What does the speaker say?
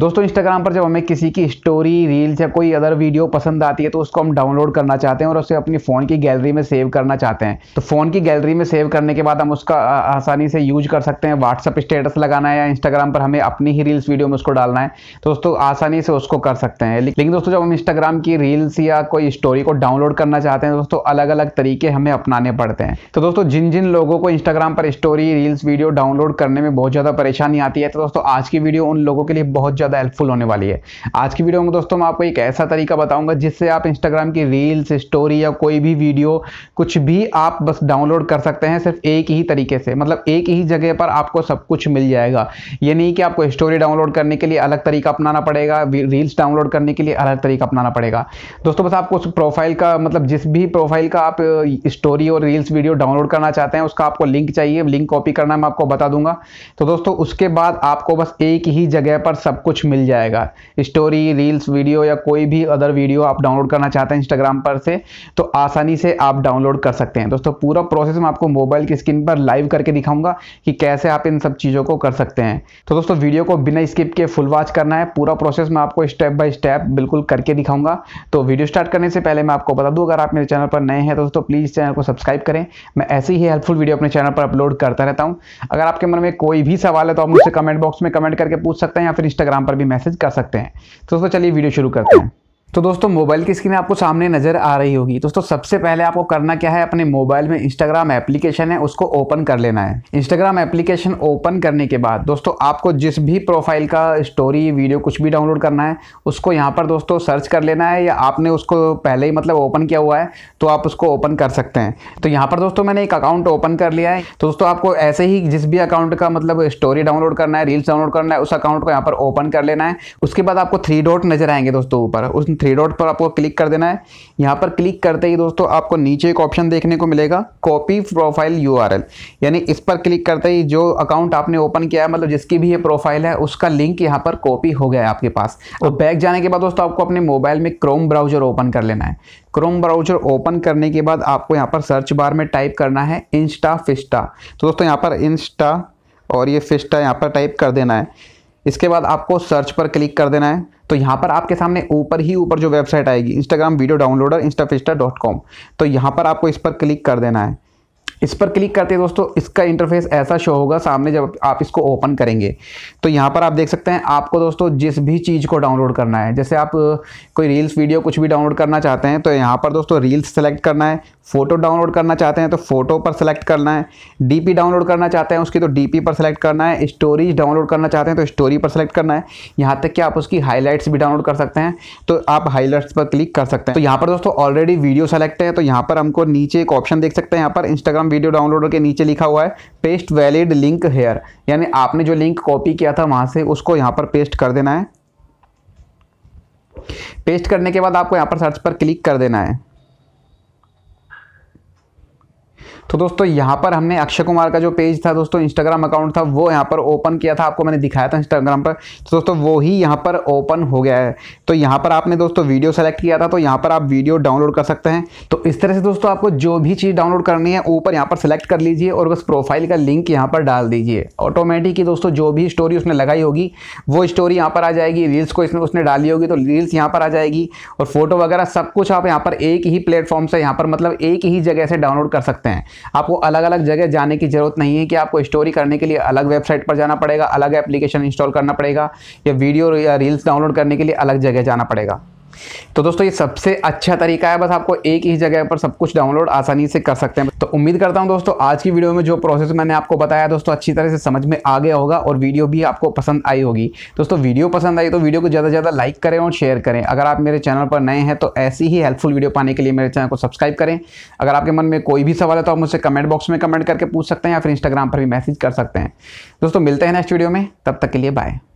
दोस्तों इंस्टाग्राम पर जब हमें किसी की स्टोरी रील्स या कोई अदर वीडियो पसंद आती है तो उसको हम डाउनलोड करना चाहते हैं और उसे अपनी फ़ोन की गैलरी में सेव करना चाहते हैं तो फ़ोन की गैलरी में सेव करने के बाद हम उसका आसानी से यूज कर सकते हैं व्हाट्सअप स्टेटस लगाना है या इंस्टाग्राम पर हमें अपनी ही रील्स वीडियो में उसको डालना है तो दोस्तों आसानी से उसको कर सकते हैं लेकिन दोस्तों जब हम इंस्टाग्राम की रील्स या कोई स्टोरी को डाउनलोड करना चाहते हैं तो दोस्तों अलग अलग तरीके हमें अपनाने पड़ते हैं तो दोस्तों जिन जिन लोगों को इंस्टाग्राम पर स्टोरी रील्स वीडियो डाउनलोड करने में बहुत ज़्यादा परेशानी आती है तो दोस्तों आज की वीडियो उन लोगों के लिए बहुत ज़्यादा हेल्पफुल होने वाली है आज की वीडियो में दोस्तों मैं आपको एक ऐसा तरीका बताऊंगा जिससे आप इंस्टाग्राम की रील्स स्टोरी या कोई भी वीडियो कुछ भी आप बस डाउनलोड कर सकते हैं सिर्फ एक ही तरीके से मतलब एक ही जगह पर आपको सब कुछ मिल जाएगा ये नहीं कि आपको स्टोरी डाउनलोड करने के लिए अलग तरीका अपनाना पड़ेगा रील्स डाउनलोड करने के लिए अलग तरीका अपनाना पड़ेगा दोस्तों बस आपको उस प्रोफाइल का मतलब जिस भी प्रोफाइल का आप स्टोरी और रील्स वीडियो डाउनलोड करना चाहते हैं उसका आपको लिंक चाहिए लिंक कॉपी करना मैं आपको बता दूंगा तो दोस्तों उसके बाद आपको बस एक ही जगह पर सब कुछ कुछ मिल जाएगा स्टोरी रील्स वीडियो या कोई भी अदर वीडियो आप डाउनलोड करना चाहते हैं इंस्टाग्राम पर से तो आसानी से आप डाउनलोड कर सकते हैं दोस्तों पूरा प्रोसेस मैं आपको मोबाइल की स्क्रीन पर लाइव करके दिखाऊंगा कि कैसे आप इन सब चीज़ों को कर सकते हैं तो दोस्तों वीडियो को बिना स्किप के फुल वॉच करना है पूरा प्रोसेस मैं आपको स्टेप बाय स्टेप बिल्कुल करके दिखाऊंगा तो वीडियो स्टार्ट करने से पहले मैं आपको बता दूँ अगर आप मेरे चैनल पर नए हैं तो दोस्तों प्लीज़ चैनल को सब्सक्राइब करें मैं ऐसी ही हेल्पफुल वीडियो अपने चैनल पर अपलोड करता रहता हूँ अगर आपके मन में कोई भी सवाल है तो आप मुझसे कमेंट बॉक्स में कमेंट करके पूछ सकते हैं या फिर इंस्टाग्राम पर भी मैसेज कर सकते हैं तो दोस्तों चलिए वीडियो शुरू करते हैं तो दोस्तों मोबाइल की स्क्रीन आपको सामने नज़र आ रही होगी दोस्तों सबसे पहले आपको करना क्या है अपने मोबाइल में इंस्टाग्राम एप्लीकेशन है उसको ओपन कर लेना है इंस्टाग्राम एप्लीकेशन ओपन करने के बाद दोस्तों आपको जिस भी प्रोफाइल का स्टोरी वीडियो कुछ भी डाउनलोड करना है उसको यहाँ पर दोस्तों सर्च कर लेना है या आपने उसको पहले ही मतलब ओपन किया हुआ है तो आप उसको ओपन कर सकते हैं तो यहाँ पर दोस्तों मैंने एक अकाउंट ओपन कर लिया है तो दोस्तों आपको ऐसे ही जिस भी अकाउंट का मतलब स्टोरी डाउनलोड करना है रील्स डाउनलोड करना है उस अकाउंट को यहाँ पर ओपन कर लेना है उसके बाद आपको थ्री डॉट नजर आएंगे दोस्तों ऊपर उस थ्री डॉट पर आपको क्लिक कर देना है यहाँ पर क्लिक करते ही दोस्तों आपको नीचे एक ऑप्शन देखने को मिलेगा कॉपी प्रोफाइल यू यानी इस पर क्लिक करते ही जो अकाउंट आपने ओपन किया है मतलब जिसकी भी ये प्रोफाइल है उसका लिंक यहाँ पर कॉपी हो गया है आपके पास और बैक जाने के बाद दोस्तों आपको अपने मोबाइल में क्रोम ब्राउजर ओपन कर लेना है क्रोम ब्राउजर ओपन करने के बाद आपको यहाँ पर सर्च बार में टाइप करना है इंस्टा फिस्टा तो दोस्तों यहाँ पर इंस्टा और ये फिस्टा यहाँ पर टाइप कर देना है इसके बाद आपको सर्च पर क्लिक कर देना है तो यहाँ पर आपके सामने ऊपर ही ऊपर जो वेबसाइट आएगी Instagram video downloader Instafista dot com तो यहाँ पर आपको इस पर क्लिक कर देना है इस पर क्लिक करते हैं दोस्तों इसका इंटरफेस ऐसा शो होगा सामने जब आप इसको ओपन करेंगे तो यहाँ पर आप देख सकते हैं आपको दोस्तों जिस भी चीज़ को डाउनलोड करना है जैसे आप कोई रील्स वीडियो कुछ भी डाउनलोड करना चाहते हैं तो यहाँ पर दोस्तों रील्स सेलेक्ट करना है फ़ोटो डाउनलोड करना चाहते हैं तो फ़ोटो पर सेलेक्ट करना है डी डाउनलोड करना चाहते हैं उसकी तो डी पर सेलेक्ट करना है स्टोरीज डाउनलोड करना चाहते हैं तो स्टोरी पर सेलेक्ट करना है यहाँ तक कि आप उसकी हाईलाइट्स भी डाउनलोड कर सकते हैं तो आप हाईलाइट्स पर क्लिक कर सकते हैं तो यहाँ पर दोस्तों ऑलरेडी वीडियो सेलेक्ट है तो यहाँ पर हमको नीचे एक ऑप्शन देख सकते हैं यहाँ पर इंस्टाग्राम टेलीग्राम वीडियो डाउनलोडर के नीचे लिखा हुआ है पेस्ट वैलिड लिंक हेयर यानी आपने जो लिंक कॉपी किया था वहां से उसको यहां पर पेस्ट कर देना है पेस्ट करने के बाद आपको यहां पर सर्च पर क्लिक कर देना है तो दोस्तों यहाँ पर हमने अक्षय कुमार का जो पेज था दोस्तों इंस्टाग्राम अकाउंट था वो यहाँ पर ओपन किया था आपको मैंने दिखाया था इंस्टाग्राम पर तो दोस्तों वो ही यहाँ पर ओपन हो गया है तो यहाँ पर आपने दोस्तों वीडियो सेलेक्ट किया था तो यहाँ पर आप वीडियो डाउनलोड कर सकते हैं तो इस तरह से दोस्तों आपको जो भी चीज़ डाउनलोड करनी है ऊपर यहाँ पर सेलेक्ट कर लीजिए और बस प्रोफाइल का लिंक यहाँ पर डाल दीजिए ऑटोमेटिक दोस्तों जो भी स्टोरी उसने लगाई होगी वो स्टोरी यहाँ पर आ जाएगी रील्स को इसने उसने डाली होगी तो रील्स यहाँ पर आ जाएगी और फोटो वगैरह सब कुछ आप यहाँ पर एक ही प्लेटफॉर्म से यहाँ पर मतलब एक ही जगह से डाउनलोड कर सकते हैं आपको अलग अलग जगह जाने की ज़रूरत नहीं है कि आपको स्टोरी करने के लिए अलग वेबसाइट पर जाना पड़ेगा अलग एप्लीकेशन इंस्टॉल करना पड़ेगा या वीडियो या रील्स डाउनलोड करने के लिए अलग जगह जाना पड़ेगा तो दोस्तों ये सबसे अच्छा तरीका है बस आपको एक ही जगह पर सब कुछ डाउनलोड आसानी से कर सकते हैं तो उम्मीद करता हूँ दोस्तों आज की वीडियो में जो प्रोसेस मैंने आपको बताया दोस्तों अच्छी तरह से समझ में आ गया होगा और वीडियो भी आपको पसंद आई होगी दोस्तों वीडियो पसंद आई तो वीडियो को ज़्यादा से ज़्यादा लाइक करें और शेयर करें अगर आप मेरे चैनल पर नए हैं तो ऐसी ही हेल्पफुल वीडियो पाने के लिए मेरे चैनल को सब्सक्राइब करें अगर आपके मन में कोई भी सवाल है तो आप मुझसे कमेंट बॉक्स में कमेंट करके पूछ सकते हैं या फिर इंस्टाग्राम पर भी मैसेज कर सकते हैं दोस्तों मिलते हैं नेक्स्ट वीडियो में तब तक के लिए बाय